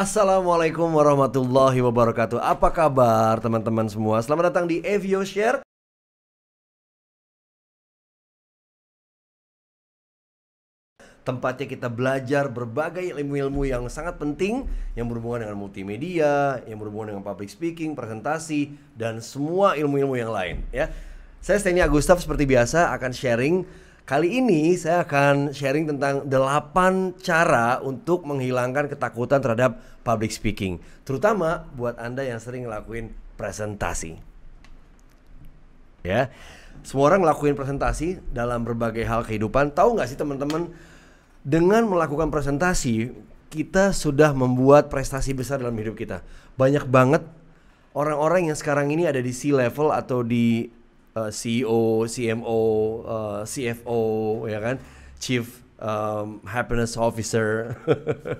Assalamualaikum warahmatullahi wabarakatuh. Apa kabar teman-teman semua? Selamat datang di Evio Share. Tempatnya kita belajar berbagai ilmu-ilmu yang sangat penting yang berhubungan dengan multimedia, yang berhubungan dengan public speaking, presentasi, dan semua ilmu-ilmu yang lain ya. Saya Steny Agustaf seperti biasa akan sharing Kali ini saya akan sharing tentang 8 cara untuk menghilangkan ketakutan terhadap public speaking, terutama buat Anda yang sering ngelakuin presentasi. Ya. Semua orang ngelakuin presentasi dalam berbagai hal kehidupan. Tahu nggak sih teman-teman, dengan melakukan presentasi, kita sudah membuat prestasi besar dalam hidup kita. Banyak banget orang-orang yang sekarang ini ada di C level atau di uh, CEO, CMO, uh, CFO, ya kan, Chief um, Happiness Officer,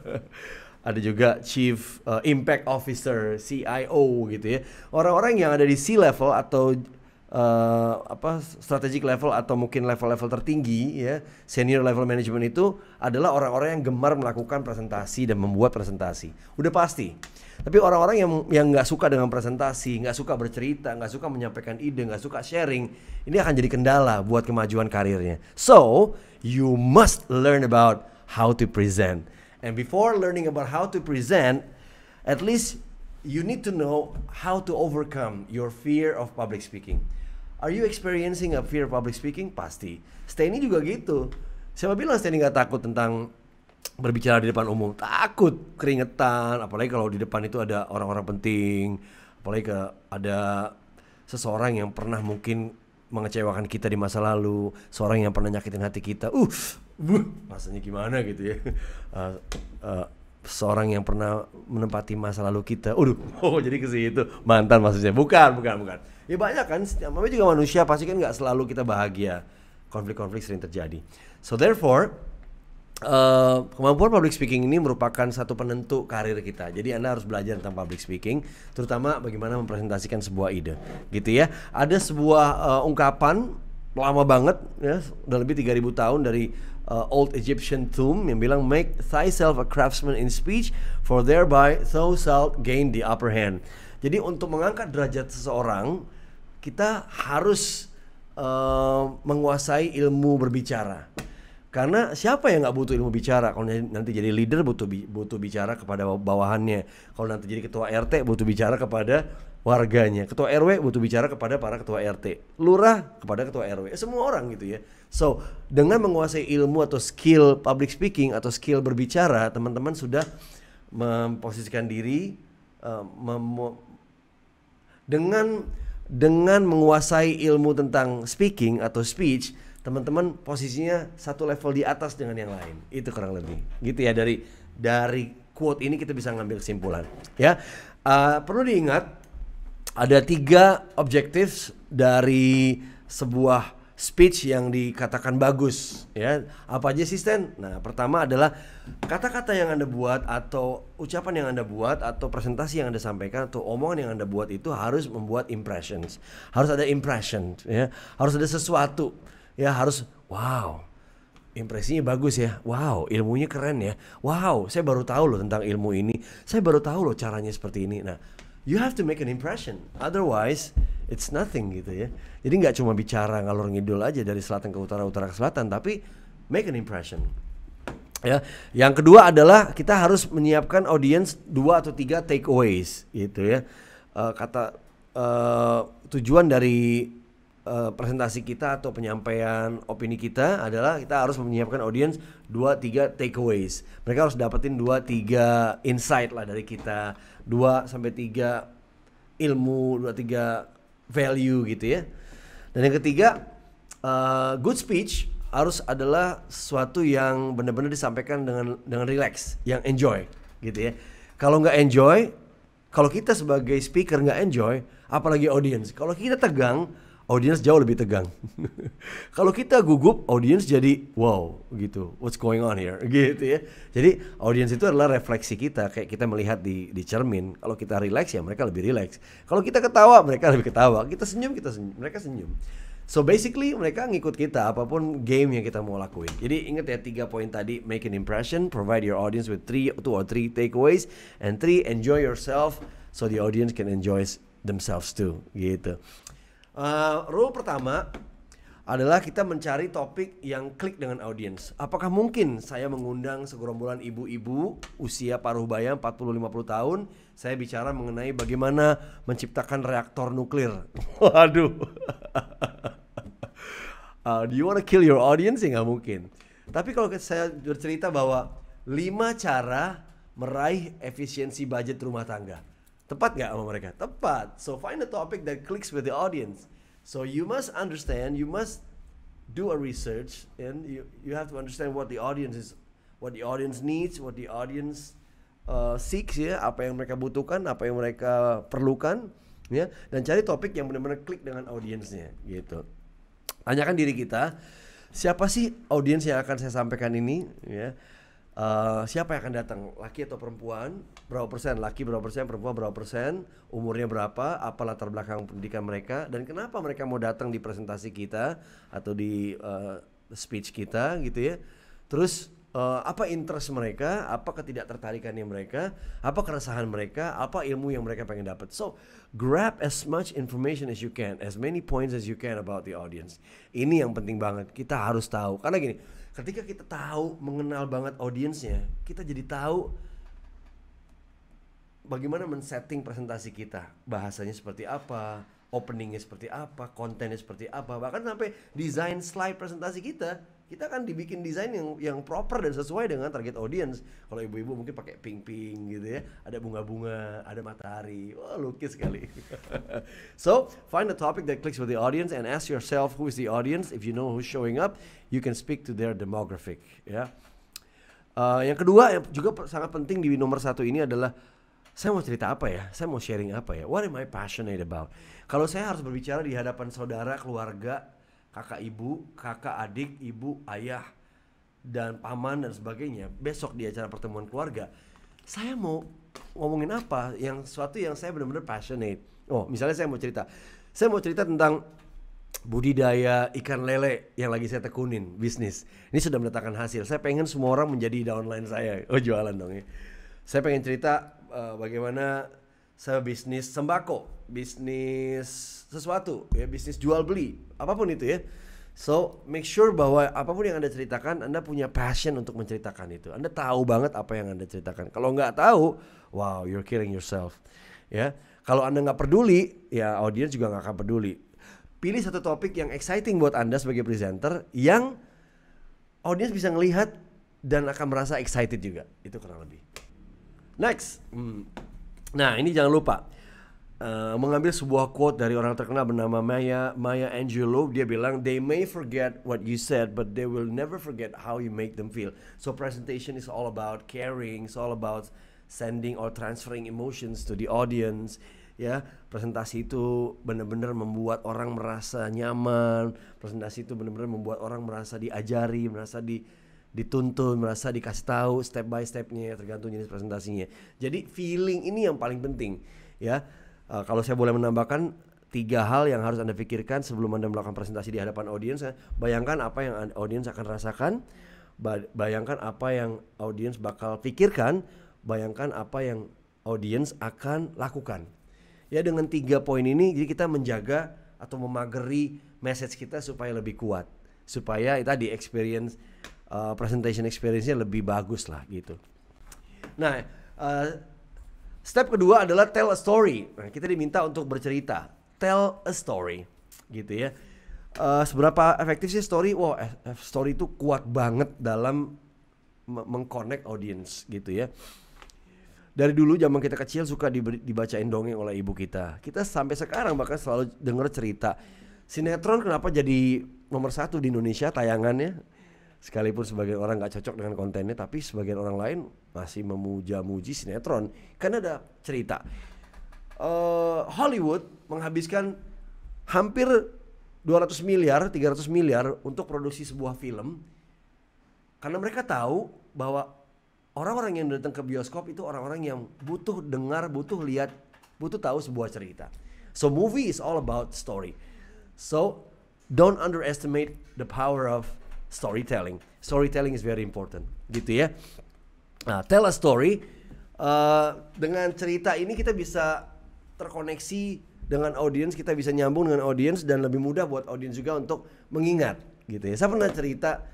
ada juga Chief uh, Impact Officer, CIO gitu ya. Orang-orang yang ada di C level atau uh, apa strategic level atau mungkin level-level tertinggi ya senior level management itu adalah orang-orang yang gemar melakukan presentasi dan membuat presentasi udah pasti tapi orang-orang yang yang nggak suka dengan presentasi nggak suka bercerita nggak suka menyampaikan ide nggak suka sharing ini akan jadi kendala buat kemajuan karirnya so you must learn about how to present and before learning about how to present at least you need to know how to overcome your fear of public speaking. Are you experiencing a fear of public speaking? Pasti. Steny juga gitu. Siapa bilang Steny nggak takut tentang berbicara di depan umum? Takut, keringetan. Apalagi kalau di depan itu ada orang-orang penting. Apalagi ke ada seseorang yang pernah mungkin mengecewakan kita di masa lalu, seorang yang pernah nyakitin hati kita. Uh, buh, rasanya gimana gitu ya. Uh, uh, seorang yang pernah menempati masa lalu kita. Aduh, oh jadi ke situ mantan maksudnya. Bukan, bukan, bukan ya banyak kan namanya juga manusia pasti kan nggak selalu kita bahagia konflik-konflik sering terjadi so therefore Uh, kemampuan public speaking ini merupakan satu penentu karir kita. Jadi Anda harus belajar tentang public speaking, terutama bagaimana mempresentasikan sebuah ide, gitu ya. Ada sebuah uh, ungkapan lama banget ya, udah lebih 3000 tahun dari uh, old Egyptian tomb yang bilang make thyself a craftsman in speech for thereby thou shalt gain the upper hand. Jadi untuk mengangkat derajat seseorang kita harus uh, menguasai ilmu berbicara. Karena siapa yang nggak butuh ilmu bicara? Kalau nanti jadi leader butuh butuh bicara kepada bawahannya. Kalau nanti jadi ketua RT butuh bicara kepada warganya. Ketua RW butuh bicara kepada para ketua RT. Lurah kepada ketua RW. Semua orang gitu ya. So, dengan menguasai ilmu atau skill public speaking atau skill berbicara, teman-teman sudah memposisikan diri uh, dengan dengan menguasai ilmu tentang speaking atau speech, teman-teman posisinya satu level di atas dengan yang lain. Itu kurang lebih. Gitu ya dari dari quote ini kita bisa ngambil kesimpulan. Ya, uh, perlu diingat ada tiga objektif dari sebuah speech yang dikatakan bagus ya apa aja sih Stan? Nah pertama adalah kata-kata yang anda buat atau ucapan yang anda buat atau presentasi yang anda sampaikan atau omongan yang anda buat itu harus membuat impressions harus ada impression ya harus ada sesuatu ya harus wow impresinya bagus ya wow ilmunya keren ya wow saya baru tahu loh tentang ilmu ini saya baru tahu loh caranya seperti ini nah you have to make an impression otherwise it's nothing gitu ya. Jadi nggak cuma bicara ngalor ngidul aja dari selatan ke utara, utara ke selatan, tapi make an impression. Ya, yang kedua adalah kita harus menyiapkan audience dua atau tiga takeaways gitu ya. Uh, kata uh, tujuan dari uh, presentasi kita atau penyampaian opini kita adalah kita harus menyiapkan audience dua tiga takeaways. Mereka harus dapetin dua tiga insight lah dari kita, dua sampai tiga ilmu, dua tiga value gitu ya. Dan yang ketiga, uh, good speech harus adalah sesuatu yang benar-benar disampaikan dengan dengan relax, yang enjoy gitu ya. Kalau nggak enjoy, kalau kita sebagai speaker nggak enjoy, apalagi audience. Kalau kita tegang, Audience jauh lebih tegang. Kalau kita gugup, audience jadi wow gitu, what's going on here gitu ya. Jadi audience itu adalah refleksi kita, kayak kita melihat di, di cermin. Kalau kita relax ya mereka lebih relax. Kalau kita ketawa mereka lebih ketawa. Kita senyum kita senyum, mereka senyum. So basically mereka ngikut kita apapun game yang kita mau lakuin. Jadi ingat ya tiga poin tadi make an impression, provide your audience with three two or three takeaways, and three enjoy yourself so the audience can enjoy themselves too gitu. Uh, rule pertama adalah kita mencari topik yang klik dengan audiens. Apakah mungkin saya mengundang segerombolan ibu-ibu usia paruh baya 40-50 tahun, saya bicara mengenai bagaimana menciptakan reaktor nuklir. Waduh. uh, do you wanna kill your audience? Ya nggak mungkin. Tapi kalau saya bercerita bahwa 5 cara meraih efisiensi budget rumah tangga. Tepat nggak sama mereka? Tepat. So find a topic that clicks with the audience. So you must understand, you must do a research, and you you have to understand what the audience is, what the audience needs, what the audience uh, seeks ya, apa yang mereka butuhkan, apa yang mereka perlukan, ya, dan cari topik yang benar-benar klik dengan audiensnya, gitu. Tanyakan diri kita, siapa sih audiens yang akan saya sampaikan ini, ya Uh, siapa yang akan datang, laki atau perempuan, berapa persen, laki berapa persen, perempuan berapa persen, umurnya berapa, apa latar belakang pendidikan mereka, dan kenapa mereka mau datang di presentasi kita atau di uh, speech kita gitu ya. Terus uh, apa interest mereka, apa ketidaktertarikannya mereka, apa keresahan mereka, apa ilmu yang mereka pengen dapat. So grab as much information as you can, as many points as you can about the audience. Ini yang penting banget kita harus tahu karena gini ketika kita tahu mengenal banget audiensnya kita jadi tahu bagaimana men-setting presentasi kita bahasanya seperti apa openingnya seperti apa kontennya seperti apa bahkan sampai desain slide presentasi kita kita kan dibikin desain yang yang proper dan sesuai dengan target audience. Kalau ibu-ibu mungkin pakai pink-pink gitu ya, ada bunga-bunga, ada matahari. Wah, lukis sekali. so, find a topic that clicks with the audience and ask yourself who is the audience. If you know who's showing up, you can speak to their demographic, ya. Yeah. Uh, yang kedua yang juga sangat penting di nomor satu ini adalah saya mau cerita apa ya? Saya mau sharing apa ya? What am I passionate about? Kalau saya harus berbicara di hadapan saudara, keluarga, kakak ibu, kakak adik, ibu, ayah, dan paman dan sebagainya besok di acara pertemuan keluarga saya mau ngomongin apa yang suatu yang saya benar-benar passionate oh misalnya saya mau cerita saya mau cerita tentang budidaya ikan lele yang lagi saya tekunin bisnis ini sudah mendatangkan hasil saya pengen semua orang menjadi downline saya oh jualan dong ya saya pengen cerita uh, bagaimana saya bisnis sembako, bisnis sesuatu, ya bisnis jual beli, apapun itu ya. So, make sure bahwa apapun yang Anda ceritakan, Anda punya passion untuk menceritakan itu. Anda tahu banget apa yang Anda ceritakan. Kalau nggak tahu, wow, you're killing yourself. Ya, kalau Anda nggak peduli, ya audiens juga nggak akan peduli. Pilih satu topik yang exciting buat Anda sebagai presenter, yang audiens bisa ngelihat dan akan merasa excited juga. Itu kurang lebih. Next. Hmm. Nah ini jangan lupa uh, mengambil sebuah quote dari orang terkenal bernama Maya Maya Angelou. Dia bilang, "They may forget what you said, but they will never forget how you make them feel." So presentation is all about caring, it's all about sending or transferring emotions to the audience. Ya, presentasi itu benar-benar membuat orang merasa nyaman. Presentasi itu benar-benar membuat orang merasa diajari, merasa di dituntun, merasa dikasih tahu step by stepnya tergantung jenis presentasinya. Jadi feeling ini yang paling penting ya. Uh, kalau saya boleh menambahkan tiga hal yang harus anda pikirkan sebelum anda melakukan presentasi di hadapan audiens. Ya. Bayangkan apa yang audiens akan rasakan, bayangkan apa yang audiens bakal pikirkan, bayangkan apa yang audiens akan lakukan. Ya dengan tiga poin ini, jadi kita menjaga atau memageri message kita supaya lebih kuat, supaya tadi experience uh, presentation experience-nya lebih bagus lah gitu. Nah, uh, step kedua adalah tell a story. Nah, kita diminta untuk bercerita, tell a story, gitu ya. Uh, seberapa efektif sih story? Wow, story itu kuat banget dalam mengkonek audience gitu ya. Dari dulu zaman kita kecil suka dibacain dongeng oleh ibu kita. Kita sampai sekarang bahkan selalu denger cerita. Sinetron kenapa jadi nomor satu di Indonesia tayangannya? sekalipun sebagian orang nggak cocok dengan kontennya tapi sebagian orang lain masih memuja-muji sinetron karena ada cerita uh, Hollywood menghabiskan hampir 200 miliar 300 miliar untuk produksi sebuah film karena mereka tahu bahwa orang-orang yang datang ke bioskop itu orang-orang yang butuh dengar butuh lihat butuh tahu sebuah cerita so movie is all about story so don't underestimate the power of storytelling. Storytelling is very important, gitu ya. Nah, tell a story. Uh, dengan cerita ini kita bisa terkoneksi dengan audiens, kita bisa nyambung dengan audiens dan lebih mudah buat audiens juga untuk mengingat, gitu ya. Saya pernah cerita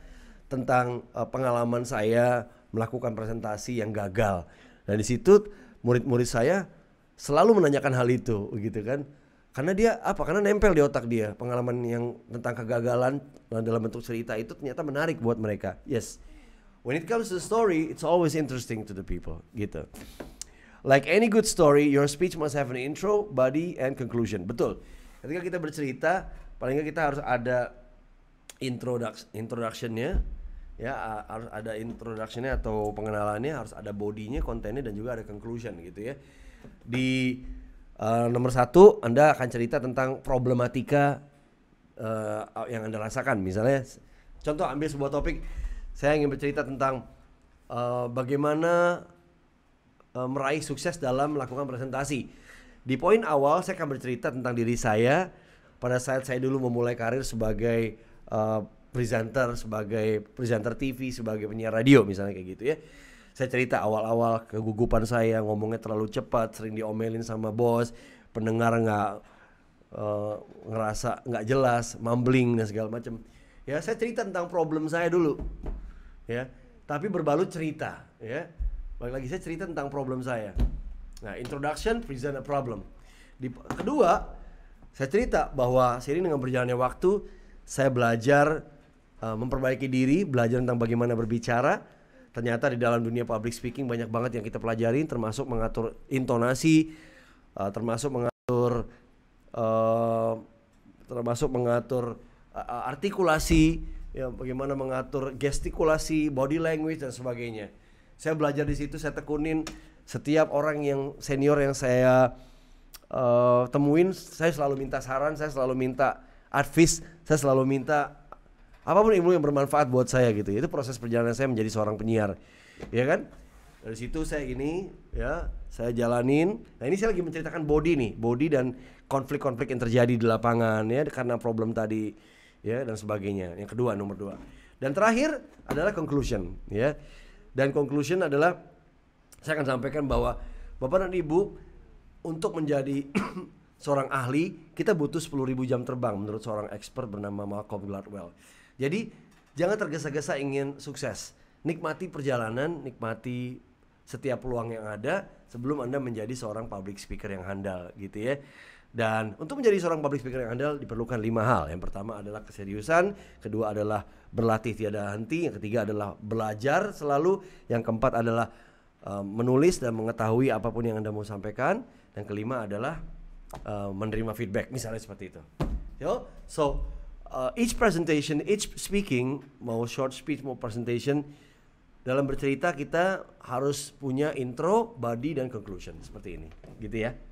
tentang uh, pengalaman saya melakukan presentasi yang gagal. dan di situ murid-murid saya selalu menanyakan hal itu, gitu kan karena dia apa karena nempel di otak dia pengalaman yang tentang kegagalan dalam bentuk cerita itu ternyata menarik buat mereka yes when it comes to story it's always interesting to the people gitu like any good story your speech must have an intro body and conclusion betul ketika kita bercerita paling nggak kita harus ada introduction introductionnya ya harus ada introductionnya atau pengenalannya harus ada bodinya kontennya dan juga ada conclusion gitu ya di Uh, nomor satu, Anda akan cerita tentang problematika uh, yang Anda rasakan. Misalnya, contoh ambil sebuah topik, saya ingin bercerita tentang uh, bagaimana uh, meraih sukses dalam melakukan presentasi. Di poin awal, saya akan bercerita tentang diri saya pada saat saya dulu memulai karir sebagai uh, presenter, sebagai presenter TV, sebagai penyiar radio, misalnya kayak gitu ya saya cerita awal-awal kegugupan saya ngomongnya terlalu cepat sering diomelin sama bos pendengar nggak uh, ngerasa nggak jelas mumbling dan segala macam ya saya cerita tentang problem saya dulu ya tapi berbalut cerita ya balik lagi saya cerita tentang problem saya nah introduction present a problem di kedua saya cerita bahwa sering dengan berjalannya waktu saya belajar uh, memperbaiki diri belajar tentang bagaimana berbicara ternyata di dalam dunia public speaking banyak banget yang kita pelajari, termasuk mengatur intonasi uh, termasuk mengatur uh, termasuk mengatur uh, artikulasi ya bagaimana mengatur gestikulasi body language dan sebagainya saya belajar di situ saya tekunin setiap orang yang senior yang saya uh, temuin saya selalu minta saran saya selalu minta advice saya selalu minta apapun ilmu yang bermanfaat buat saya gitu ya. itu proses perjalanan saya menjadi seorang penyiar ya kan dari situ saya ini ya saya jalanin nah ini saya lagi menceritakan body nih body dan konflik-konflik yang terjadi di lapangan ya karena problem tadi ya dan sebagainya yang kedua nomor dua dan terakhir adalah conclusion ya dan conclusion adalah saya akan sampaikan bahwa bapak dan ibu untuk menjadi seorang ahli kita butuh 10.000 jam terbang menurut seorang expert bernama Malcolm Gladwell jadi jangan tergesa-gesa ingin sukses. Nikmati perjalanan, nikmati setiap peluang yang ada sebelum Anda menjadi seorang public speaker yang handal gitu ya. Dan untuk menjadi seorang public speaker yang handal diperlukan lima hal. Yang pertama adalah keseriusan, kedua adalah berlatih tiada henti, yang ketiga adalah belajar selalu, yang keempat adalah uh, menulis dan mengetahui apapun yang Anda mau sampaikan, dan kelima adalah uh, menerima feedback misalnya seperti itu. Yo, so uh, each presentation, each speaking, mau short speech mau presentation, dalam bercerita kita harus punya intro, body dan conclusion seperti ini, gitu ya.